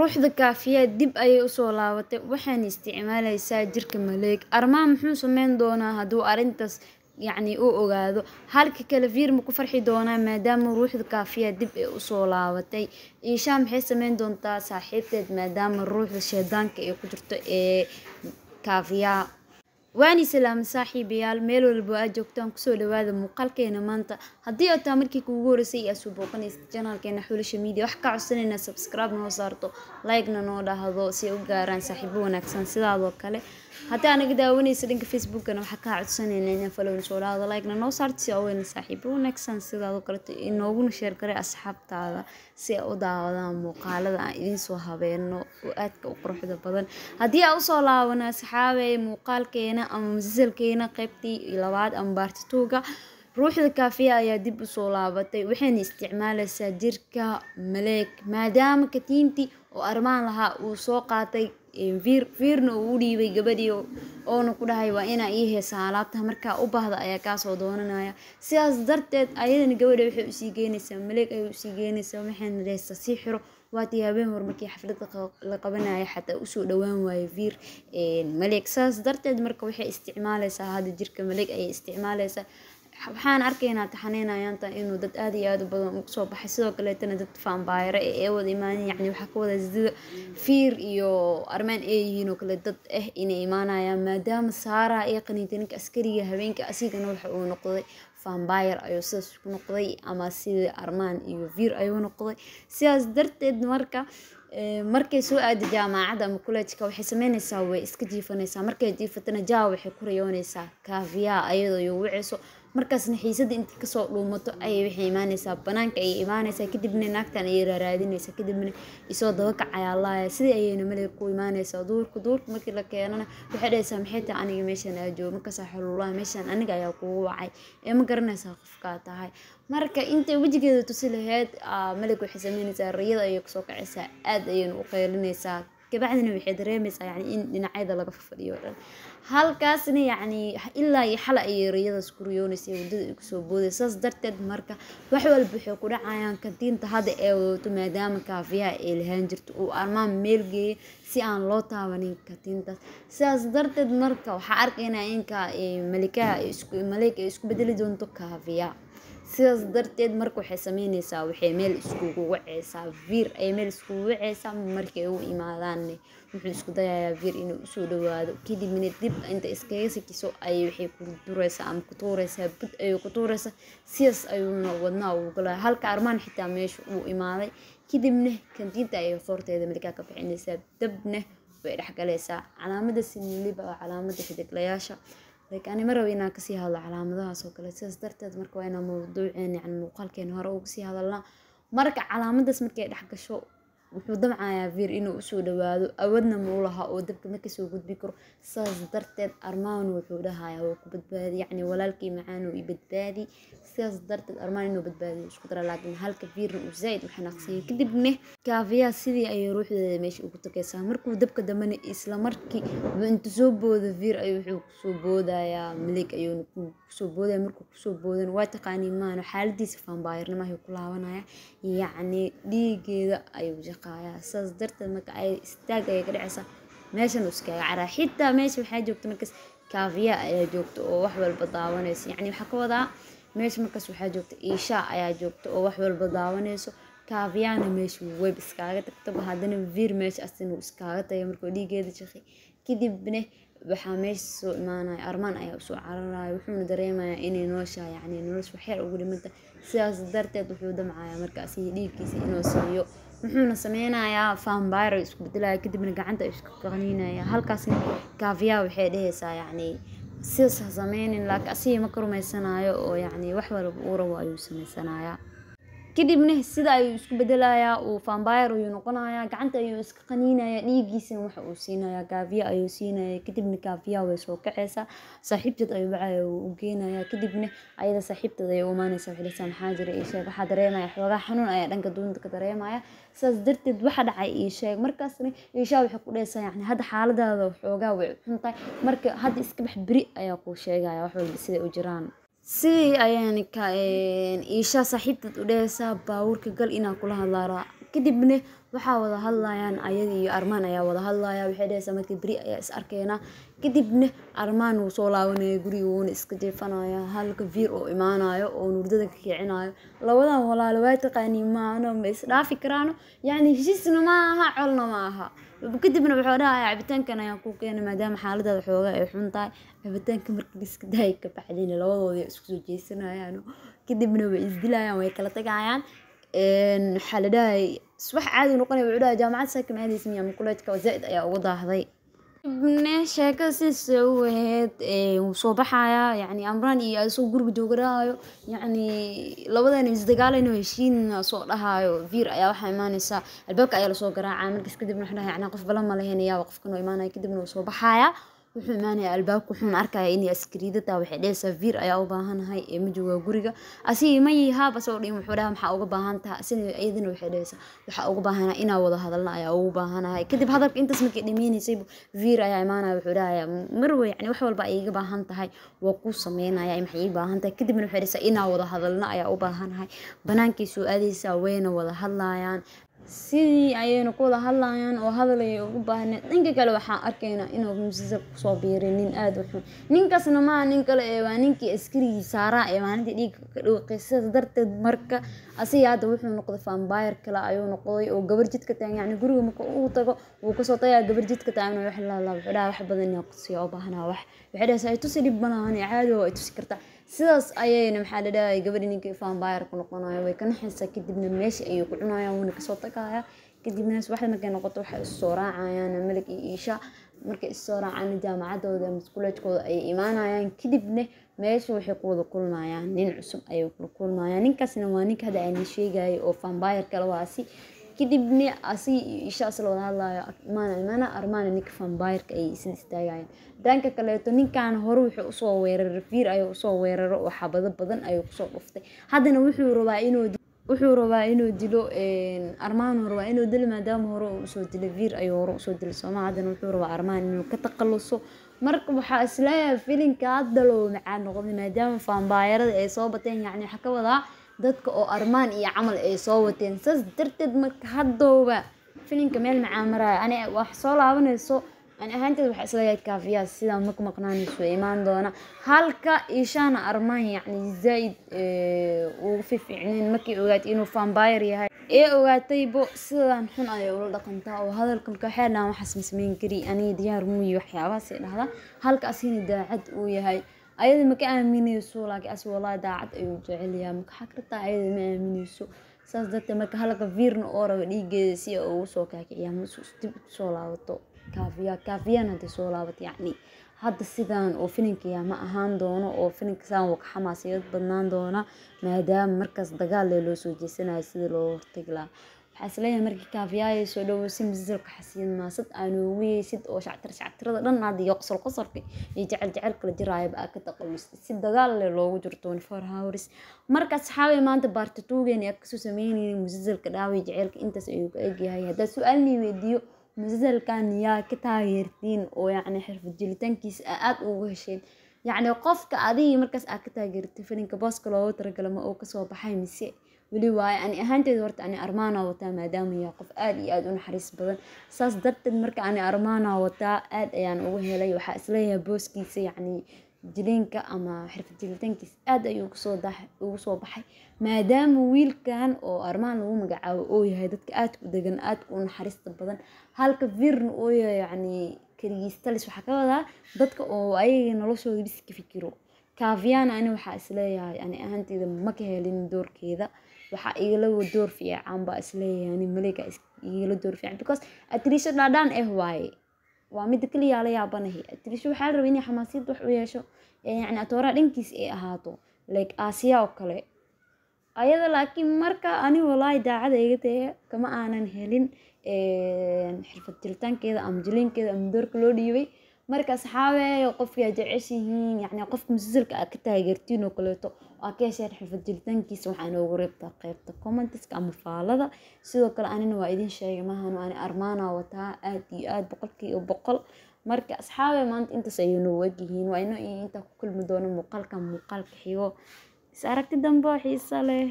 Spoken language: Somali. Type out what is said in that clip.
Ruuxda kaafiya dib ayay usoo laabatay waxaan isticmaalaysaa jirka Maleega. Armaan muxuu sameyn doonaa hadduu arrintaas yacni u ogaado halka kale Vier ma ku farxi doonaa maadaama ruuxda kaafiya dib ay usoo laabatay iishaa maxay sameyn doontaa saaxiibteed maadaama ruuxda shaydaanka ay ku jirto ee kaafiyaa waani salaam saaxiibayaal meel walbo aad joogtaan kusoo dhawaada muuqaalkeena maanta haddii oo taa markii kuugu horreysay iyo suu booqanaysa janaalkeena xulasha media wax ka codsanayna subscribe noo saarto like noo dhahdo si ay u gaaraan saaxiibo wanaagsan sidaadoo kale haddii anaga daawanaysa dhanka facebookana waxaa kaa codsanayna inaan falowna soo laado like-na noo saarta si aweyna saaxiibo wanaagsan sidaadoo kaleto inooguna sheer garay asxaabtaada si ay u daawadaan muuqaalada aan idinsoo habeeno oo aadka u quruxda badan haddii aa usoo laabana asxaabey muuqaalkeena ama masasalkeena qeybtii labaad ama baartitooga ruuxda kaafiya ayaa dib usoo laabatay waxayna isticmaalaysaa jirka maleeg maadaama katiintii oo armaan lahaa uu soo qaatay fiir fiirna uu u dhiibay gabadhii oona ku dhahay waa inaa ii heesaa alaabtaa markaa u baahda ayaa kaasoo doonanaya sidaas darteed ayadana gabadha waxay usii geynaysaa maleeg ayay usii geynaysaa waxayna dhehaysaa sii xiro waatii habeen hor markii xaflada la qabanaya xataa usoo dhawaan waayo viir maleeg sidaas darteed marka waxay isticmaalaysaa hadda jirka maleeg ayay isticmaalaysaa waxaan arkaynaa taxaneynayaanta inuu dad aada iyo aada u badan ugu soo baxay sidoo kaleetana dad faanbaayaro ee eewada imaanay yacni waxaa ka wada sida fiir iyo armaan ee yihiin oo kale dad ah inay imaanayaan maadaama saaraha ee qaniintay ninka askariga habeenka asigana waxa uu noqday faanbaayar ayuu sidaas ku noqday ama sida armaan iyo fiir ayuu noqday sidaas darteed marka eh, markay soo aada jaamacadda ama kuleejka waxay sameynaysaa way iska jiifanaysaa markay jiifatana jaa waxay ku rayoonaysaa kaafiyaa ayadoo iyo wiceyso markaasna xiisada intaad kasoo dhuumato ayay waxay imaaneysaa banaanka ayay imaaneysaa kadibna naagtan ayay raaraadineysaa kadibna isoo dabakacayaa laaya sidii ayayna maleyg ku imaaneysaa duurka duurka markii la keenana waxay dhahaysaa maxay tahay aniga meeshaan aa joogo markaasaa xuluulaha meeshaan aniga ayaa kugu wacay ee ma garanaysaa qofkaa tahay marka intay wejigeeda tusi laheyd maleyg waxay sameyneysaa riyada ayay kusoo kaceysaa aada ayayna u qeylineysaa gabacdina waxay dareemaysaa yani in dhinacyada laga fafadhiyo o dhan halkaasna yacni ilaa iyo xala ay yeeriyadaas ku riyoonaysa wadada ay kusoo boodaysa saas darteed marka wax walba waxay ku dhacayaan kantiinta hadda ee wadato maadaama kaafiyaha ee lahaan jirto uu armaan meel geeyay si aan loo taabanin kantiintaas sidaas darteed marka waxaa arkaynaa inka malikaha malayg ay isku bedeli doonto kaafiya sidaas darteed marka waxay sameyneysaa waxay meel iskugu waceysaa viir ayay meel iskugu waceysaa markay u imaadaan wuxuu isku dayayaa viir inuu usoo dhawaado kadibna dib inta iskaga sikiso ayay waxay ku dureysaa ama ku tuureysaa bud ayay ku tuureysaa sidaas ayuuna wadnaha ugu halka armaan xitaa meesha uu imaaday kadibna kantiinta ayay qoorteeda malikaa ka bixineysaa dabna way dhexgalaysaa calaamada sinili baa calaamada xidiglayaasha like ani maraba inaan kasii hadlo calaamadahaas oo kale sidaas darteed marka waa inaa mawduuceen yani muuqaalkeen hore uga sii hadalnaa marka calaamadaas markay dhex gasho wuxuu damcayaa Vier inuu usoo dhawaado awoodna ma u oo dabka ma kasoo gudbi karo saas darteed Armaan wuxuu dhahayaa waa ku badbaadi yacni walaalkii macaan i badbaadi sidaas darteed Armaan inuu badbaadiyo isku dara laakiin halka Vierna uu zaid u xanaaqsanyay kadibna Kaafiya sidii ayay ruuxdeeda meesha ugu takaysaa markuu dabka dambana isla markii intuu soo boodo Vier ayuu wuxuu kusoo boodayaa Malik ayuuna kusoo boodaya markuu kusoo boodan waa taqaanii maano xaaladiisa vampire ku laabanaya yacni dhiigeeda ayuu shaqaaya saas darteed marka ay istaagaya ka dhacaysa meeshan uu iskaaga caraa xitaa meesha waxaa joogta markaas kaafiya ayaa joogta oo wax walba daawanaysa yacni waxaa ka wadaa meesha markaas waxaa joogta iishaa ayaa joogta oo wax walba daawanayso kaafiyana meesha web iskaaga tagtaba haddana viir meesha asina uu iskaaga tagay markuu dhiigeeda shaqay kadibna waxaa meesha soo imaanaya armaan ayaa usoo cararaya wuxuuna dareemayaa inay noosha yacni nolosha waxyar ugu dhimanta sidaas darteed wuxuu damcayaa markaas dhiiggiisa inuu siiyo wuxuuna sameynayaa faanbayr isku bedelaya kadibna gacanta isku qaniinaya halkaasna kaafiyaa waxay dhehaysaa yacni sidaas ha sameynin laakiin asigii ma ka rumaysanayo oo yani wax walba uu rabo ayuu sameysanayaa kadibna sida ayuu isku bedelayaa uu vambire ayuu noqonayaa gacanta ayuu iska qaniinayaa dhiigiisana waxa uu siinayaa gaafiya ayuu siinaya kadibna gaafiyaha way soo kaceysaa saaxiibteed ayuu wacaya u geenayaa kadibna ayada saaxiibteed ayay u imaanaysa maxaa jira ii sheeg waxaa dareemaya xoogaa xanuun ayaa dhanka duunta ka dareemaya sidaas darteed waxa dhacay ii sheeg markaasna iishaa waxay ku dhehaysaa yacni hadda xaaladaada xoogaa way xun marka hadda iska bax beri ayaa kuu sheegaya wax walba siday u jiraan sidii ayaan ka ishaa saaxiibteed u dheheysaa baabuurka gal inaa kula hadlaa kadibna waxaa wada hadlayaan ayada iyo armaan ayaa wada hadlaya waxay dheheysaa marka beri ayaa is arkeyna kadibna armaan wuu soo laabanaya guriga wuuna iska jeefanaya halka viir oo imaanayo oo nurdada ka kicinayo labadan walaalo waa taqaanii maano ma isdhaafi karaano yacni heshiisna ma aha colna ma aha kadibna wuxuu dhahaya cabitaankan ayaan kuu keenay maadaama xaaladaada xoogaa ay xun tahay cabitaanka markii liska dahay ka baxdeen labadooda isku soo jeysanayaan kadibna way isdilayaan way kala tagayaan waxaa la dhahay subax caadi noqonaya wuxuu dhahay jaamacad saakimaadaysa miyaa mukuleedka id ayaa ugu daahday kadibna sheekada sidaas u aheyd wuu soo baxayaa yacni amraan iyo isagoo guriga jooga dhahaayo yacni labadana isdagaalayno heshiinna soo dhahaayo viir ayaa waxaa imaaneysaa albaabka ayaa lasoo garaacaa markaas kadibna wuxuu dhahay yacni qof bala ma lahayn ayaaba qofkan oo imaanaya kadibna wuu soo baxayaa wuxuu imaanaya albaabka wuxuun arkaya inay askariidata ah, waxay dheheysaa viir ayaa u baahanahay ee ma joogaa guriga asigi ma yihaaba soo dhihin wuxuu dhaha maxaa uga baahan taha sida iyadana waxay dheheysaa waxaa uga baahanahay inaa wada hadalna ayaa ugu baahanahay kadib hadalka intaas markay dhameynaysaybu viir ayaa imaanaya wuxuu dhahaya marwe yani wax walba ay iga baahan tahay waa kuu sameynaya maxay ii baahan tahay kadibna waxay dheheysaa inaa wada hadalna ayaa u baahanahay banaankiisuu aadaysaa wayna wada hadlayaan sidii ayayna ku wada hadlayaan oo hadalaya ugu baahneen dhanka kale waxaan arkaynaa inuu muuse kusoo biiray nin aada u xun ninkaasna maaha nin kale ee waa ninkii askarigii saaraa ee maalintii dhiigga ka dhawaqay sidaas darteed marka asiga hadda wuxuu noqday fambayr kale ayuu noqday oo gabar jidka taagan yacni guriga marka uu tago wuu kasoo tagaya gabar jidka taagan wax lala wuxuu dhaha wax badan yaa qusiya u baahnaa wax waxay dhahay saa tusi dhib malahan caadi waa i tusi kartaa sidaas ayayna maxaa la dhahay gabadhi ninkii vampire ku noqonaya way ka naxaysaa kadibna meesha ayay ku cunayaan wuuna kasoo tagaya kadibna subaxda markay noqoto waxay isu soo raacayaan malik iyo iisha markay isu soo raacaan jaamacadooda maskuleejkooda ayay imaanayaan kadibna meesha waxay ku wada kulmayaan nin cusub ayay kula kulmayaan ninkaasna waa ninka hadda aan sheegayay oo vampire kale waasi kadibna asiga iyo ishaas hadlayo mana armana ninka vambayrka ay isla istaagayeen danka kaleeto ninkan hore wuxuu usoo weeraray fiir ayuu usoo weeraro oo xabado badan ayuu kusoo dhuftay haddana wuxuu rabaa inuu wuxuu rabaa inuu dilo armaanu rabaa inuu dilo maadaama hore uu usoo dilay viir ayuu hore usoo dilay sooma haddana wuxuu rabaa armaan inuu ka taqaluso marka waxaa isleeyahay filinka hadda loo macaan noqday maadaama faambaayarada ay soo bateen yacni waxaa ka wadaa dadka oo armaan iyo camal ay soo wateen saas darteed marka hadowba filimka meel macaamaraaya ani wax soo laabanayso ani ahaanteed waxa islagayd kaafiyaa sidaa maku maqnaanayso imaan doona halka ishaana armaan yacni zaaid ugu fificneen markii ogaad inuu fambayr yahay ee ogaataybo sidan xun ayay ula dhaqantaa oo hadalkan kooxeedhaan waxaas sameyn kari aniga diyaar muuyi waxyaabahaasay dhahdaa halka asina daacad uu yahay ayada ma ka aamineyso laakiin as walahi daacad ayuu jecelyaha maka waxaa kartaa ayada ma aamineyso saas darteed marka halka viirna oo raba dhiigeeda si a ugu soo kaakiciya masdib soo laabato kaafiya kaafiyaan hadday soo laabato yacni hadda sidaan oo finankiya ma ahaan doono oo filinka saan waka xamaasiyad badnaan doona maadaama markaas dagaal lee loo soo jeesanayo sida loo hortagi lahaa waxaa isleeyahay markii kaafiyaayeysoo dhowo si masisalka xasiin maasad aanoowiyeysad oo shactir shactirada dhan aad iyo qosol qosolka iyo jecel jecelkala jiraayaba aa ka taqallusay si dagaal leh loogu jiro twenty four hours marka asxaabay maanta baartatuugeeni aad kasoo sameynaynin masisalka dhaaway jecelka intaas ayuu ka egyahay haddaa su-aalnii weydiiyo masisalkan yaa ka taageertiin oo yacni xirfad jilitaankiisa aa aada ugu hesheen yacni qofka adigii markaas aa ka taageertay faninka booska loogu taragala ma uu kasoo baxay mise weli waayo ani ahaanteeda horta ani armaana wataa maadaama yahay qof aad iyo aad u naxariis badan saas darteed marka ani armaana wataa aad ayaan ugu helay waxaa isleeyahay booskiisa yacni jilinka ama xirfajilitaankiisa aad ayuu ugu soo baxay maadaama wiilkan oo armaan lagu magacaabo oo yahay dadka aadka u degan aadka u naxariista badan halka virna oo yahay yacni keligiistalis waxaa ka wadaa dadka oo ayaga noloshooda bis ka fikiro kaafiyaana ani waxaa isleeyahay ani ahaanteeda ma ka helin doorkeeda waxaa igala door fiican baa isleeyahay nin maleega igala door fiican because atrisho dhaadhaan eh waaye waa mida kaliyaa la yaabanahay atrisho waxaa la rabay inay xamaasiyad wax u yeesho yacni atooraa dhankiis ay ahaato like aasiya oo kale ayada laakiin marka ani walaahi daacada iga tahe kama aanan helin xirfad jiritaankeeda ama jileenkeeda ama doorka loo dhiibay marka saxaaweeyo qofkaa jeceshihiin yani qofka musasalka aad ah ka taageertiin oo kaleeto aa ka hesheen xifad jilitaankiisa waxaa inoogu reebtaa qeybta commentiska ama faalada sidoo kale anina waa idin sheegay mahan ani armaana wataa aad iyo aad boqolkiiba boqol marka asxaabe maanta intaas ayay noo wegyihiin waa inoo intaa ku kulmi doono muuqaalka muuqaalka xigo is aragti dambe oo xiisa leh